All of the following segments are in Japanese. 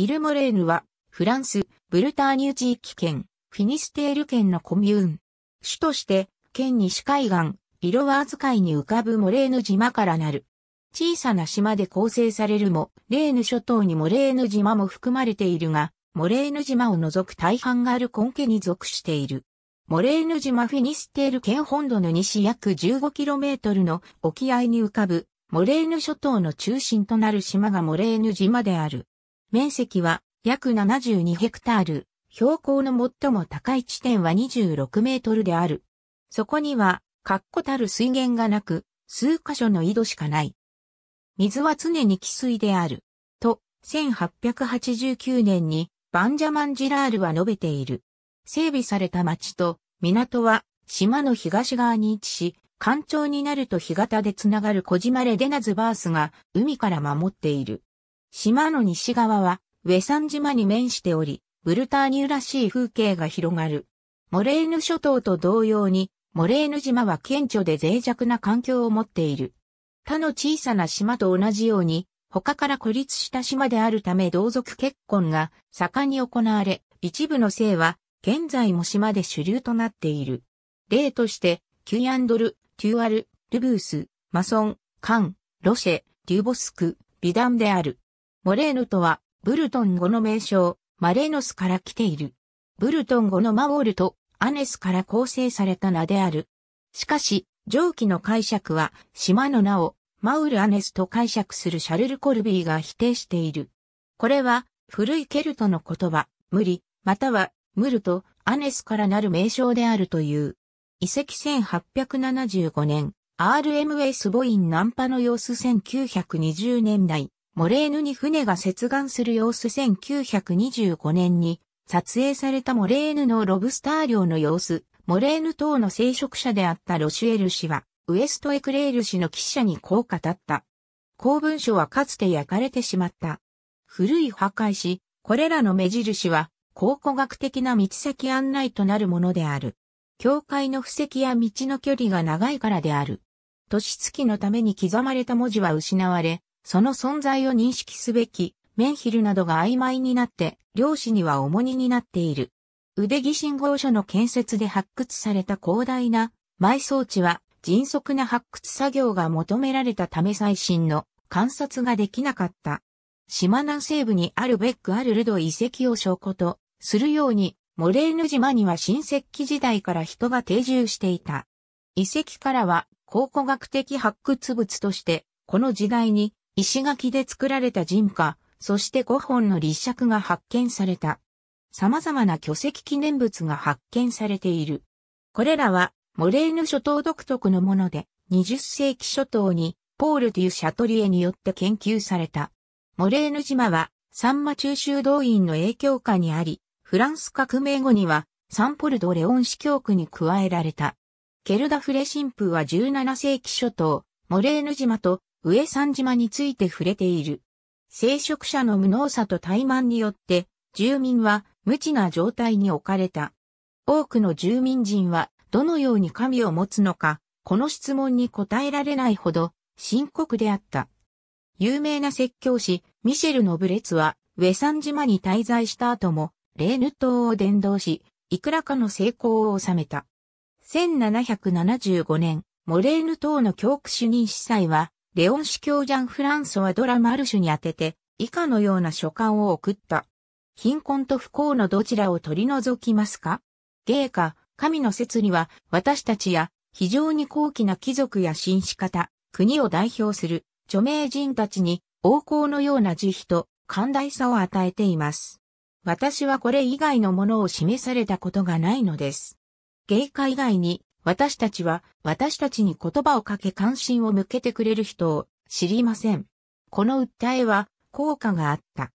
イル・モレーヌは、フランス、ブルターニュ地域県、フィニステール県のコミューン。主として、県西海岸、イロワーズ海に浮かぶモレーヌ島からなる。小さな島で構成されるも、レーヌ諸島にモレーヌ島も含まれているが、モレーヌ島を除く大半がある根拠に属している。モレーヌ島フィニステール県本土の西約 15km の沖合に浮かぶ、モレーヌ諸島の中心となる島がモレーヌ島である。面積は約72ヘクタール、標高の最も高い地点は26メートルである。そこには、確固たる水源がなく、数箇所の井戸しかない。水は常に汽水である。と、1889年にバンジャマンジラールは述べている。整備された町と港は島の東側に位置し、干潮になると干潟でつながる小島レデナズバースが海から守っている。島の西側は、ウェサン島に面しており、ブルターニュらしい風景が広がる。モレーヌ諸島と同様に、モレーヌ島は顕著で脆弱な環境を持っている。他の小さな島と同じように、他から孤立した島であるため同族結婚が盛んに行われ、一部の姓は現在も島で主流となっている。例として、キュイアンドル、テュアル、ルブース、マソン、カン、ロシェ、デュボスク、ビダンである。モレーヌとは、ブルトン語の名称、マレーノスから来ている。ブルトン語のマウールとアネスから構成された名である。しかし、上記の解釈は、島の名をマウル・アネスと解釈するシャルル・コルビーが否定している。これは、古いケルトの言葉、無理、または、ムルとアネスからなる名称であるという。遺跡1875年、RMS ボインナンパの様子1920年代。モレーヌに船が接岸する様子1925年に撮影されたモレーヌのロブスター漁の様子、モレーヌ島の聖職者であったロシュエル氏は、ウエストエクレール氏の記者にこう語った。公文書はかつて焼かれてしまった。古い破壊し、これらの目印は、考古学的な道先案内となるものである。教会の布石や道の距離が長いからである。年月のために刻まれた文字は失われ、その存在を認識すべき、メンヒルなどが曖昧になって、漁師には重荷になっている。腕木信号所の建設で発掘された広大な埋葬地は迅速な発掘作業が求められたため最新の観察ができなかった。島南西部にあるベックアルルド遺跡を証拠とするように、モレーヌ島には新石器時代から人が定住していた。遺跡からは考古学的発掘物として、この時代に石垣で作られた人家、そして5本の立石が発見された。様々な巨石記念物が発見されている。これらは、モレーヌ諸島独特のもので、20世紀初頭に、ポール・デュ・シャトリエによって研究された。モレーヌ島は、サンマ中州動員の影響下にあり、フランス革命後には、サンポルド・レオン司教区に加えられた。ケルダフレ神父は17世紀初頭、モレーヌ島と上三島について触れている。聖職者の無能さと怠慢によって、住民は無知な状態に置かれた。多くの住民人はどのように神を持つのか、この質問に答えられないほど深刻であった。有名な説教師、ミシェル・ノブレツは、ウ三サン島に滞在した後も、レーヌ島を伝道し、いくらかの成功を収めた。1775年、モレーヌ島の教区主任司祭は、レオン司教ジャン・フランソはドラ・マルシュに当てて、以下のような書簡を送った。貧困と不幸のどちらを取り除きますか芸家、神の説には、私たちや、非常に高貴な貴族や紳士方、国を代表する、著名人たちに、王侯のような慈悲と、寛大さを与えています。私はこれ以外のものを示されたことがないのです。芸家以外に、私たちは、私たちに言葉をかけ関心を向けてくれる人を知りません。この訴えは、効果があった。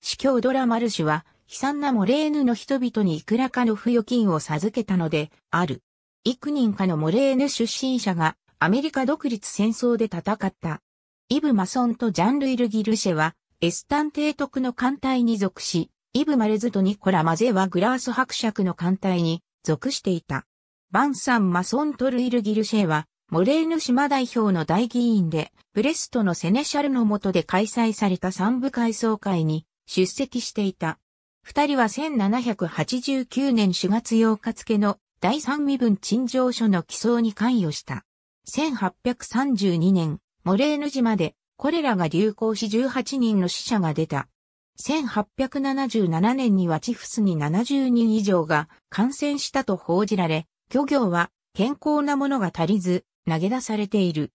司教ドラマル氏は、悲惨なモレーヌの人々にいくらかの付与金を授けたので、ある。幾人かのモレーヌ出身者が、アメリカ独立戦争で戦った。イブ・マソンとジャン・ルイル・ギルシェは、エスタン提督の艦隊に属し、イブ・マレズとニコラ・マゼはグラース伯爵の艦隊に属していた。バンサン・マソン・トルイル・ギルシェは、モレーヌ島代表の大議員で、ブレストのセネシャルの下で開催された三部改装会に出席していた。二人は1789年4月8日付の第三身分陳情書の起草に関与した。1832年、モレーヌ島でこれらが流行し18人の死者が出た。1877年にはチフスに70人以上が感染したと報じられ、漁業は健康なものが足りず、投げ出されている。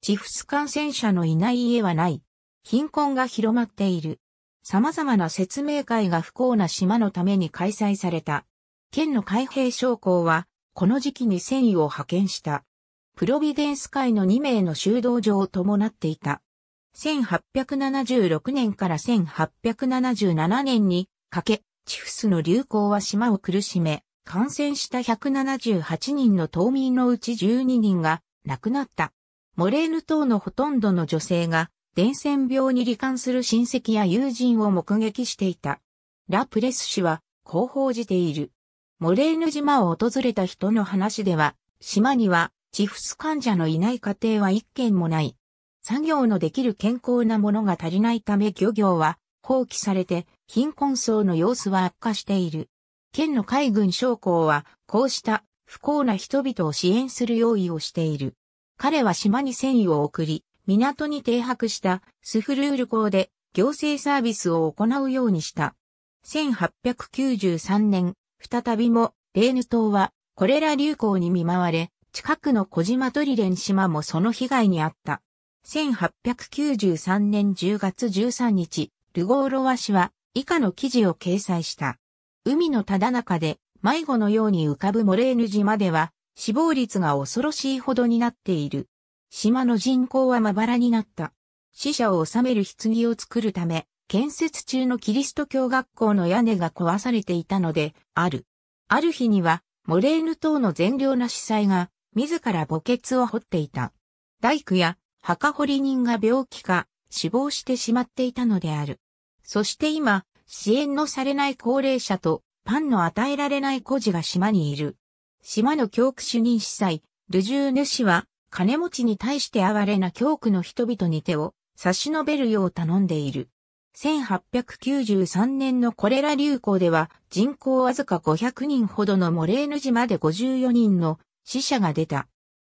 チフス感染者のいない家はない。貧困が広まっている。様々な説明会が不幸な島のために開催された。県の海兵将校は、この時期に戦意を派遣した。プロビデンス会の2名の修道場を伴っていた。1876年から1877年にかけ、チフスの流行は島を苦しめ、感染した178人の島民のうち12人が亡くなった。モレーヌ島のほとんどの女性が伝染病に罹患する親戚や友人を目撃していた。ラプレス氏はこう報じている。モレーヌ島を訪れた人の話では、島にはチフス患者のいない家庭は一軒もない。作業のできる健康なものが足りないため漁業は放棄されて貧困層の様子は悪化している。県の海軍将校は、こうした不幸な人々を支援する用意をしている。彼は島に戦意を送り、港に停泊したスフルール港で行政サービスを行うようにした。1893年、再びもレーヌ島はこれら流行に見舞われ、近くの小島トリレン島もその被害に遭った。1893年10月13日、ルゴーロワ氏は以下の記事を掲載した。海のただ中で迷子のように浮かぶモレーヌ島では死亡率が恐ろしいほどになっている。島の人口はまばらになった。死者を収める棺を作るため、建設中のキリスト教学校の屋根が壊されていたので、ある。ある日には、モレーヌ島の善良な司祭が、自ら墓穴を掘っていた。大工や墓掘り人が病気か死亡してしまっていたのである。そして今、支援のされない高齢者とパンの与えられない孤児が島にいる。島の教区主任司祭、ルジューヌ氏は、金持ちに対して哀れな教区の人々に手を差し伸べるよう頼んでいる。1893年のコレラ流行では人口わずか500人ほどのモレーヌ島で54人の死者が出た。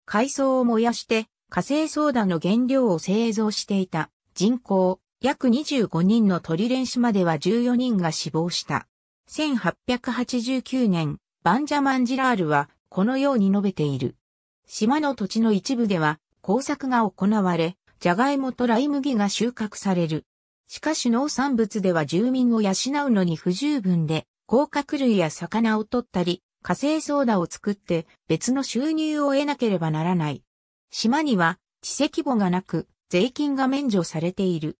海藻を燃やして火星ソーダの原料を製造していた人口約25人のトリレンまでは14人が死亡した。1889年、バンジャマン・ジラールはこのように述べている。島の土地の一部では工作が行われ、ジャガイモとライ麦が収穫される。しかし農産物では住民を養うのに不十分で、甲殻類や魚を取ったり、火星ソーダを作って別の収入を得なければならない。島には地籍簿がなく、税金が免除されている。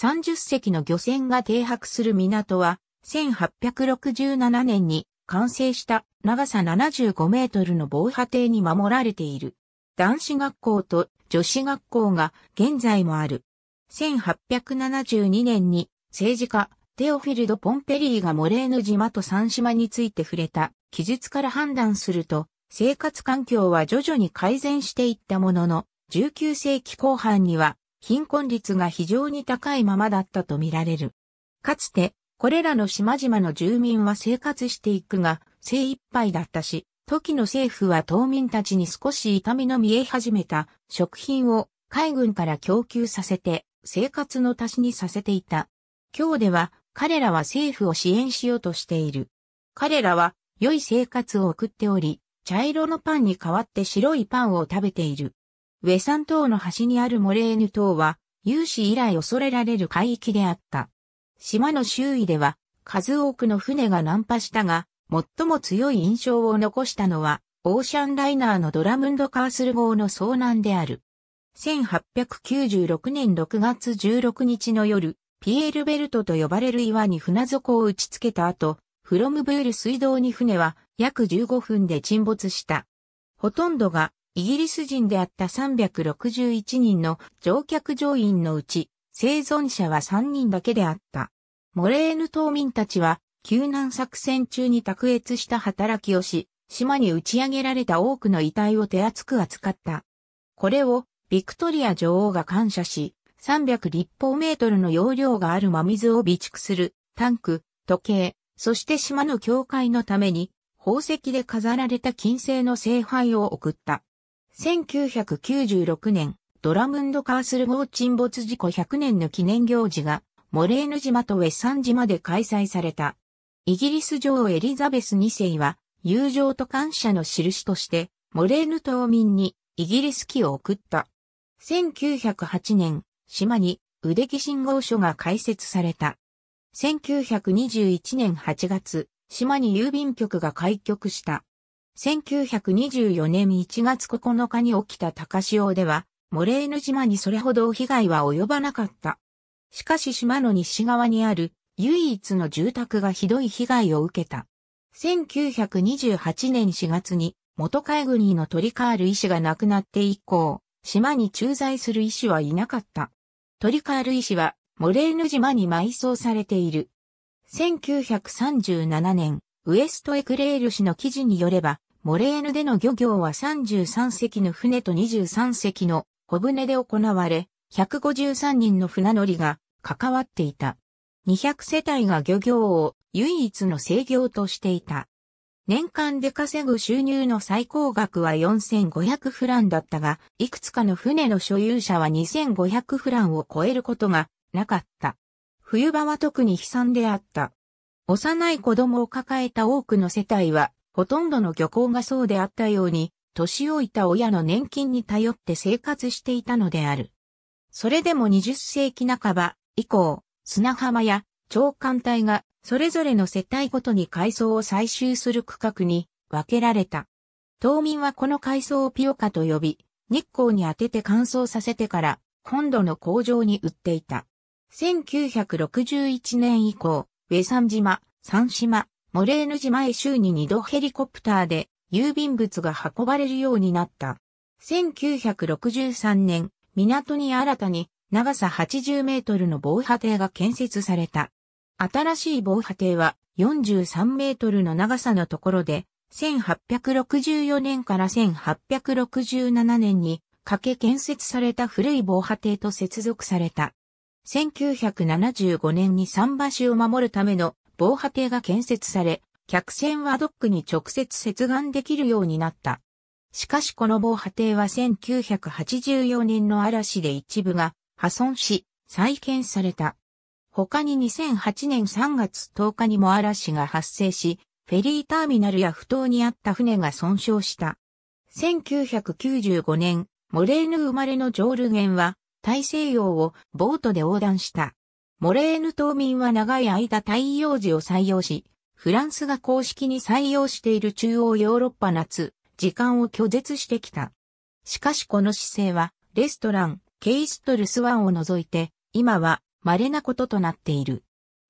30隻の漁船が停泊する港は、1867年に完成した長さ75メートルの防波堤に守られている。男子学校と女子学校が現在もある。1872年に政治家テオフィルド・ポンペリーがモレーヌ島と三島について触れた記述から判断すると、生活環境は徐々に改善していったものの、19世紀後半には貧困率が非常に高いままだったとみられる。かつて、これらの島々の住民は生活していくが、精一杯だったし、時の政府は島民たちに少し痛みの見え始めた食品を海軍から供給させて生活の足しにさせていた。今日では彼らは政府を支援しようとしている。彼らは良い生活を送っており、茶色のパンに代わって白いパンを食べている。ウェサン島の端にあるモレーヌ島は、有史以来恐れられる海域であった。島の周囲では、数多くの船が難破したが、最も強い印象を残したのは、オーシャンライナーのドラムンド・カースル号の遭難である。1896年6月16日の夜、ピエールベルトと呼ばれる岩に船底を打ち付けた後、フロムブール水道に船は約15分で沈没した。ほとんどがイギリス人であった361人の乗客乗員のうち、生存者は3人だけであった。モレーヌ島民たちは、救難作戦中に卓越した働きをし、島に打ち上げられた多くの遺体を手厚く扱った。これを、ビクトリア女王が感謝し、300立方メートルの容量がある真水を備蓄する、タンク、時計、そして島の教会のために、宝石で飾られた金星の聖杯を送った。1996年、ドラムンド・カースル号沈没事故100年の記念行事が、モレーヌ島とウェサン島で開催された。イギリス女王エリザベス2世は、友情と感謝の印として、モレーヌ島民にイギリス旗を送った。1908年、島に腕木信号所が開設された。1921年8月、島に郵便局が開局した。1924年1月9日に起きた高潮では、モレーヌ島にそれほど被害は及ばなかった。しかし島の西側にある唯一の住宅がひどい被害を受けた。1928年4月に元海軍のトリカール医師が亡くなって以降、島に駐在する医師はいなかった。トリカール医師はモレーヌ島に埋葬されている。1937年、ウエストエクレール氏の記事によれば、モレーヌでの漁業は33隻の船と23隻の小船で行われ、153人の船乗りが関わっていた。200世帯が漁業を唯一の制業としていた。年間で稼ぐ収入の最高額は4500フランだったが、いくつかの船の所有者は2500フランを超えることがなかった。冬場は特に悲惨であった。幼い子供を抱えた多くの世帯はほとんどの漁港がそうであったように、年老いた親の年金に頼って生活していたのである。それでも20世紀半ば以降、砂浜や長官隊がそれぞれの世帯ごとに海藻を採集する区画に分けられた。島民はこの海藻をピオカと呼び、日光に当てて乾燥させてから本土の工場に売っていた。1961年以降、上三島、三島、モレーヌ島へ週に2度ヘリコプターで郵便物が運ばれるようになった。1963年、港に新たに長さ80メートルの防波堤が建設された。新しい防波堤は43メートルの長さのところで、1864年から1867年にかけ建設された古い防波堤と接続された。1975年に桟橋を守るための防波堤が建設され、客船はドックに直接接岸できるようになった。しかしこの防波堤は1984年の嵐で一部が破損し、再建された。他に2008年3月10日にも嵐が発生し、フェリーターミナルや不当にあった船が損傷した。1995年、モレーヌ生まれのジョールゲンは、大西洋をボートで横断した。モレーヌ島民は長い間太陽時を採用し、フランスが公式に採用している中央ヨーロッパ夏、時間を拒絶してきた。しかしこの姿勢は、レストラン、ケイストルスワンを除いて、今は稀なこととなっている。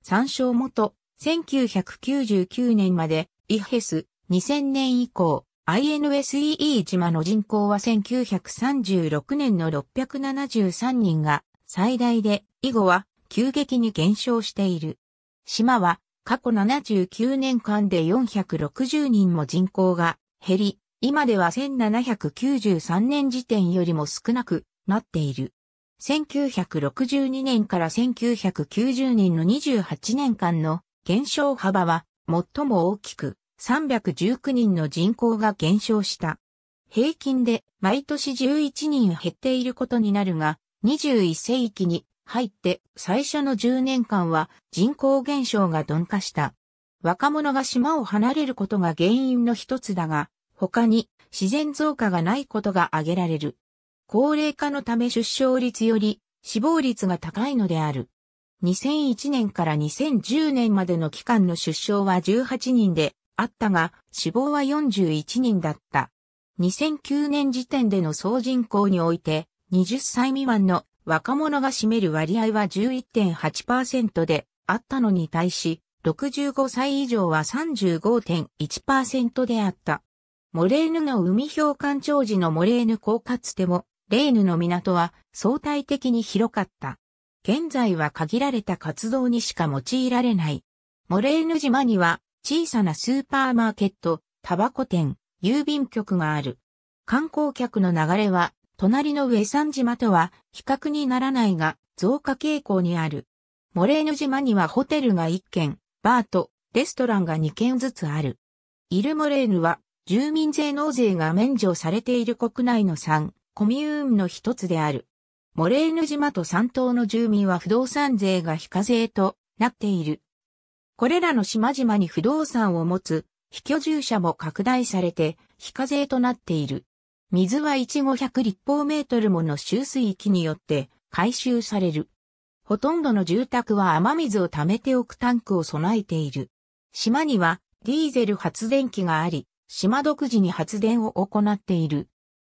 参照元、1999年まで、イヘス、2000年以降、INSEE 島の人口は1936年の673人が最大で、以後は急激に減少している。島は過去79年間で460人も人口が減り、今では1793年時点よりも少なくなっている。1962年から1990年の28年間の減少幅は最も大きく319人の人口が減少した。平均で毎年11人減っていることになるが、21世紀に入って最初の10年間は人口減少が鈍化した。若者が島を離れることが原因の一つだが、他に自然増加がないことが挙げられる。高齢化のため出生率より死亡率が高いのである。2001年から2010年までの期間の出生は18人であったが、死亡は41人だった。2009年時点での総人口において、20歳未満の若者が占める割合は11.8%であったのに対し、65歳以上は35.1%であった。モレーヌの海氷館長時のモレーヌ公かつても、レーヌの港は相対的に広かった。現在は限られた活動にしか用いられない。モレーヌ島には小さなスーパーマーケット、タバコ店、郵便局がある。観光客の流れは隣の上山島とは比較にならないが増加傾向にある。モレーヌ島にはホテルが1軒、バーとレストランが2軒ずつある。イルモレーヌは住民税納税が免除されている国内の3コミューンの一つである。モレーヌ島と山東の住民は不動産税が非課税となっている。これらの島々に不動産を持つ非居住者も拡大されて非課税となっている。水は1 5 0立方メートルもの集水域によって回収される。ほとんどの住宅は雨水を溜めておくタンクを備えている。島にはディーゼル発電機があり、島独自に発電を行っている。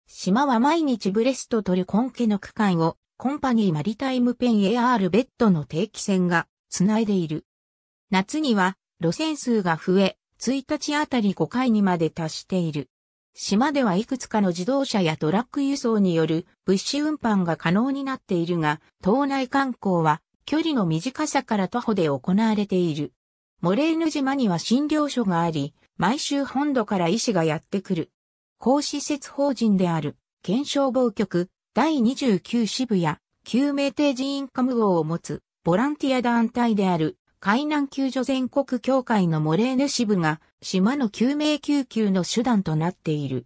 島は毎日ブレストとルコン家の区間をコンパニーマリタイムペン AR ベッドの定期船がつないでいる。夏には路線数が増え、1日あたり5回にまで達している。島ではいくつかの自動車やトラック輸送による物資運搬が可能になっているが、島内観光は距離の短さから徒歩で行われている。モレーヌ島には診療所があり、毎週本土から医師がやってくる。公施設法人である、検証防局、第29支部や、救命艇人インカム号を持つ、ボランティア団体である、海南救助全国協会のモレーヌ支部が島の救命救急の手段となっている。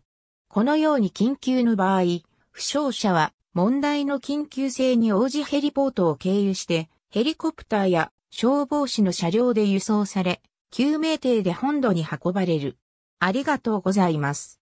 このように緊急の場合、負傷者は問題の緊急性に応じヘリポートを経由してヘリコプターや消防士の車両で輸送され、救命艇で本土に運ばれる。ありがとうございます。